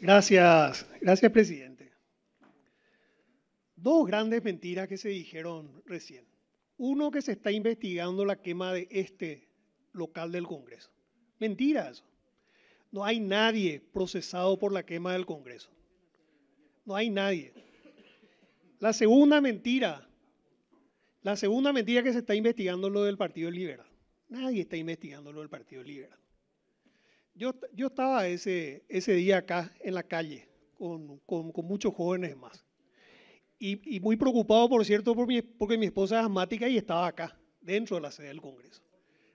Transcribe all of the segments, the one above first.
Gracias, gracias presidente. Dos grandes mentiras que se dijeron recién. Uno, que se está investigando la quema de este local del Congreso. Mentiras. No hay nadie procesado por la quema del Congreso. No hay nadie. La segunda mentira, la segunda mentira que se está investigando lo del Partido Liberal. Nadie está investigando lo del Partido Liberal. Yo, estaba ese, ese día acá en la calle con, muchos jóvenes más. Y, muy preocupado, por cierto, por mi, porque mi esposa es asmática y estaba acá, dentro de la sede del Congreso.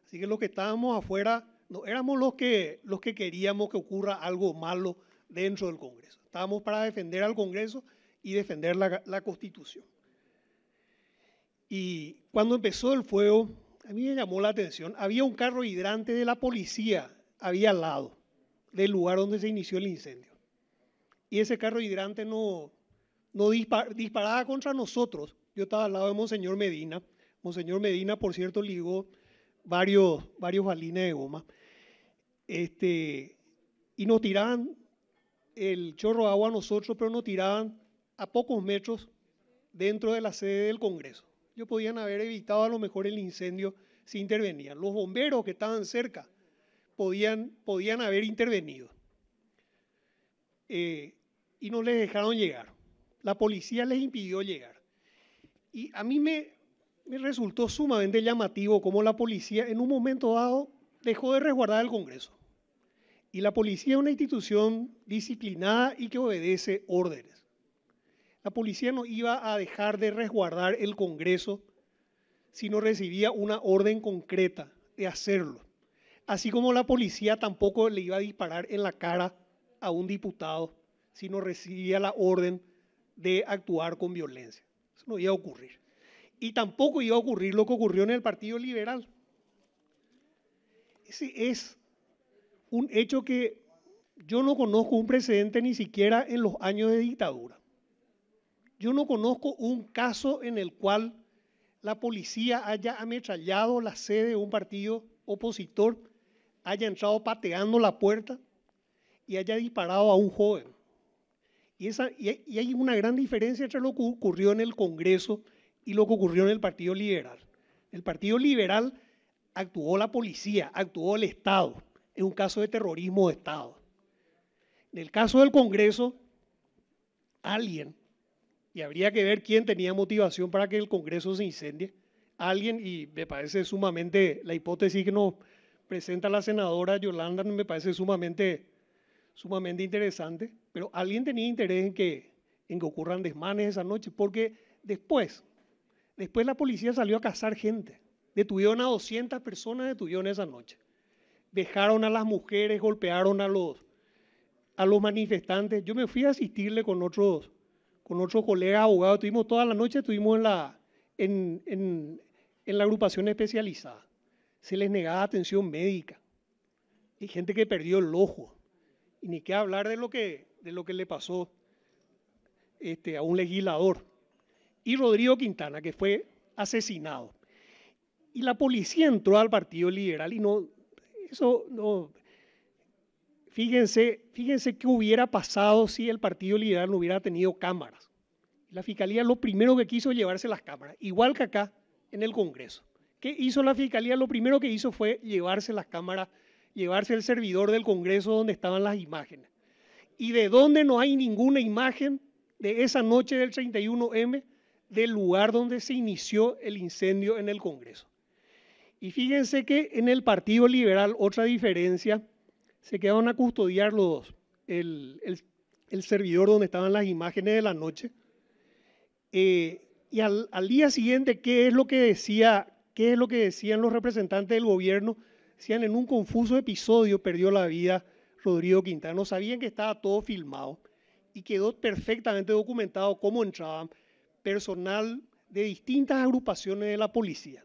Así que los que estábamos afuera, no, éramos los que, los que queríamos que ocurra algo malo dentro del Congreso. Estábamos para defender al Congreso y defender la, la Constitución. Y cuando empezó el fuego, a mí me llamó la atención, había un carro hidrante de la policía había al lado del lugar donde se inició el incendio. Y ese carro hidrante no, no disparaba contra nosotros. Yo estaba al lado de Monseñor Medina. Monseñor Medina, por cierto, ligó varios, varios balines de goma. Este, y nos tiraban el chorro de agua a nosotros, pero nos tiraban a pocos metros dentro de la sede del Congreso. Yo podían haber evitado a lo mejor el incendio si intervenían. Los bomberos que estaban cerca podían, podían haber intervenido. Eh, y no les dejaron llegar. La policía les impidió llegar. Y a mí me, me resultó sumamente llamativo cómo la policía en un momento dado dejó de resguardar el Congreso. Y la policía es una institución disciplinada y que obedece órdenes. La policía no iba a dejar de resguardar el Congreso si no recibía una orden concreta de hacerlo. Así como la policía tampoco le iba a disparar en la cara a un diputado si no recibía la orden de actuar con violencia. Eso no iba a ocurrir. Y tampoco iba a ocurrir lo que ocurrió en el Partido Liberal. Ese es un hecho que yo no conozco un precedente ni siquiera en los años de dictadura. Yo no conozco un caso en el cual la policía haya ametrallado la sede de un partido opositor haya entrado pateando la puerta y haya disparado a un joven. Y, esa, y hay una gran diferencia entre lo que ocurrió en el Congreso y lo que ocurrió en el Partido Liberal. El Partido Liberal actuó la policía, actuó el Estado, en un caso de terrorismo de Estado. En el caso del Congreso, alguien, y habría que ver quién tenía motivación para que el Congreso se incendie, alguien, y me parece sumamente la hipótesis que no presenta la senadora Yolanda me parece sumamente, sumamente interesante, pero alguien tenía interés en que, en ocurran desmanes esa noche, porque después, después la policía salió a cazar gente, detuvieron a 200 personas, detuvieron esa noche, dejaron a las mujeres, golpearon a los, a los manifestantes, yo me fui a asistirle con otro con abogado. estuvimos toda la noche, estuvimos en la, en la agrupación especializada se les negaba atención médica. Y gente que perdió el ojo. Y ni qué hablar de lo que, de lo que le pasó este, a un legislador. Y Rodrigo Quintana, que fue asesinado. Y la policía entró al Partido Liberal y no, eso no, fíjense, fíjense qué hubiera pasado si el Partido Liberal no hubiera tenido cámaras. La Fiscalía lo primero que quiso llevarse las cámaras, igual que acá en el Congreso. ¿Qué hizo la fiscalía? Lo primero que hizo fue llevarse las cámaras, llevarse el servidor del Congreso donde estaban las imágenes. Y de dónde no hay ninguna imagen de esa noche del 31M, del lugar donde se inició el incendio en el Congreso. Y fíjense que en el Partido Liberal, otra diferencia, se quedaron a custodiar los dos. El, servidor donde estaban las imágenes de la noche. Eh, y al, al día siguiente, ¿qué es lo que decía qué es lo que decían los representantes del gobierno. Decían, en un confuso episodio perdió la vida Rodrigo Quintana. Sabían que estaba todo filmado y quedó perfectamente documentado cómo entraban personal de distintas agrupaciones de la policía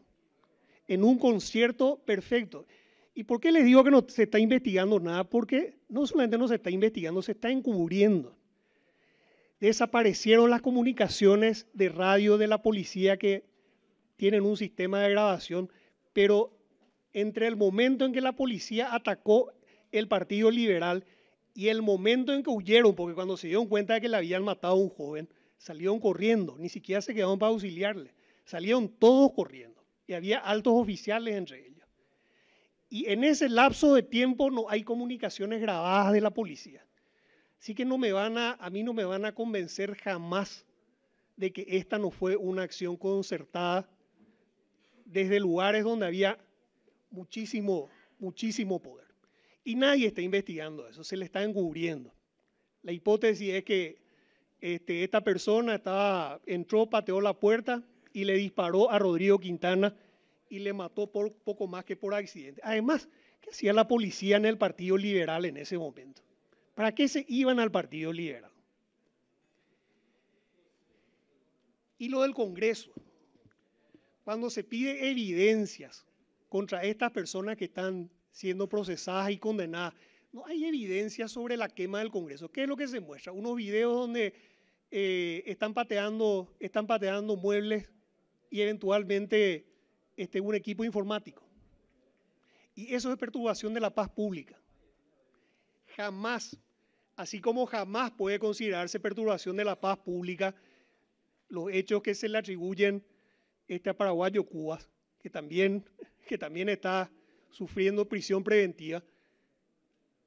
en un concierto perfecto. ¿Y por qué les digo que no se está investigando nada? Porque no solamente no se está investigando, se está encubriendo. Desaparecieron las comunicaciones de radio de la policía que tienen un sistema de grabación, pero entre el momento en que la policía atacó el Partido Liberal y el momento en que huyeron, porque cuando se dieron cuenta de que le habían matado a un joven, salieron corriendo, ni siquiera se quedaron para auxiliarle, salieron todos corriendo y había altos oficiales entre ellos. Y en ese lapso de tiempo no hay comunicaciones grabadas de la policía. Así que no me van a, a mí no me van a convencer jamás de que esta no fue una acción concertada desde lugares donde había muchísimo, muchísimo poder. Y nadie está investigando eso, se le está encubriendo. La hipótesis es que este, esta persona entró, pateó la puerta y le disparó a Rodrigo Quintana y le mató por poco más que por accidente. Además, ¿qué hacía la policía en el Partido Liberal en ese momento? ¿Para qué se iban al Partido Liberal? Y lo del Congreso cuando se pide evidencias contra estas personas que están siendo procesadas y condenadas, no hay evidencia sobre la quema del Congreso. ¿Qué es lo que se muestra? Unos videos donde eh, están, pateando, están pateando muebles y eventualmente este, un equipo informático. Y eso es perturbación de la paz pública. Jamás, así como jamás puede considerarse perturbación de la paz pública los hechos que se le atribuyen este paraguayo Cuba, que también, que también está sufriendo prisión preventiva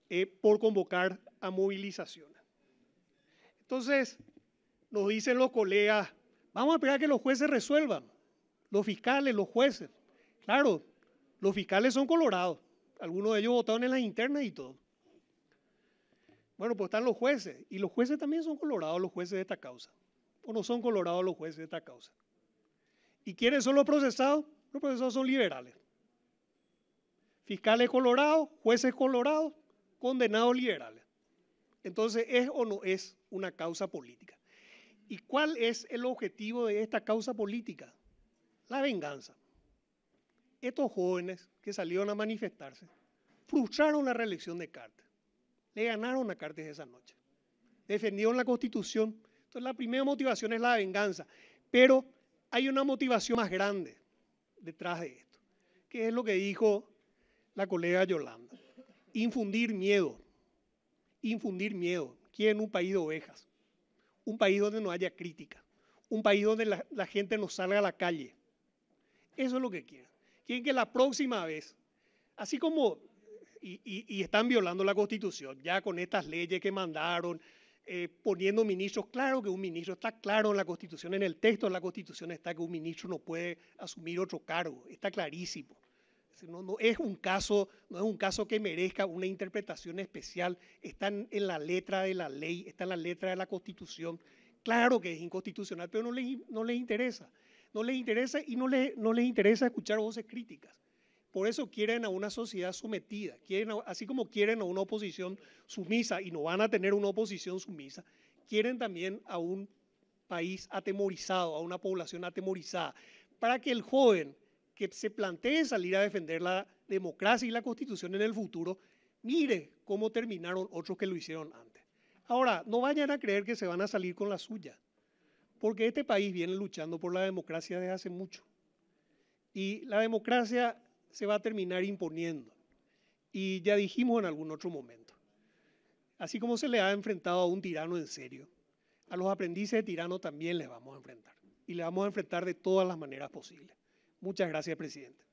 eh, por convocar a movilizaciones. Entonces, nos dicen los colegas, vamos a esperar que los jueces resuelvan, los fiscales, los jueces. Claro, los fiscales son colorados, algunos de ellos votaron en las internas y todo. Bueno, pues están los jueces, y los jueces también son colorados los jueces de esta causa, o no son colorados los jueces de esta causa. ¿Y quiénes son los procesados? Los procesados son liberales. Fiscales colorados, jueces colorados, condenados liberales. Entonces, ¿es o no es una causa política? ¿Y cuál es el objetivo de esta causa política? La venganza. Estos jóvenes que salieron a manifestarse frustraron la reelección de Cartes. Le ganaron a Cartes esa noche. Defendieron la constitución. Entonces la primera motivación es la venganza. Pero hay una motivación más grande detrás de esto, que es lo que dijo la colega Yolanda. Infundir miedo, infundir miedo. Quien un país de ovejas? Un país donde no haya crítica, un país donde la, gente no salga a la calle. Eso es lo que quieren. Quieren que la próxima vez, así como, y están violando la constitución, ya con estas leyes que mandaron, eh, poniendo ministros claro que un ministro está claro en la Constitución, en el texto de la Constitución está que un ministro no puede asumir otro cargo, está clarísimo. No, es un caso, no es un caso que merezca una interpretación especial, está en, la letra de la ley, está en la letra de la Constitución. Claro que es inconstitucional, pero no les, no interesa. No les interesa y no, le no les interesa escuchar voces críticas. Por eso quieren a una sociedad sometida, quieren así como quieren a una oposición sumisa y no van a tener una oposición sumisa, quieren también a un país atemorizado, a una población atemorizada, para que el joven que se plantee salir a defender la democracia y la constitución en el futuro, mire cómo terminaron otros que lo hicieron antes. Ahora, no vayan a creer que se van a salir con la suya, porque este país viene luchando por la democracia desde hace mucho. Y la democracia se va a terminar imponiendo. Y ya dijimos en algún otro momento, así como se le ha enfrentado a un tirano en serio, a los aprendices de tirano también les vamos a enfrentar. Y les vamos a enfrentar de todas las maneras posibles. Muchas gracias, presidente.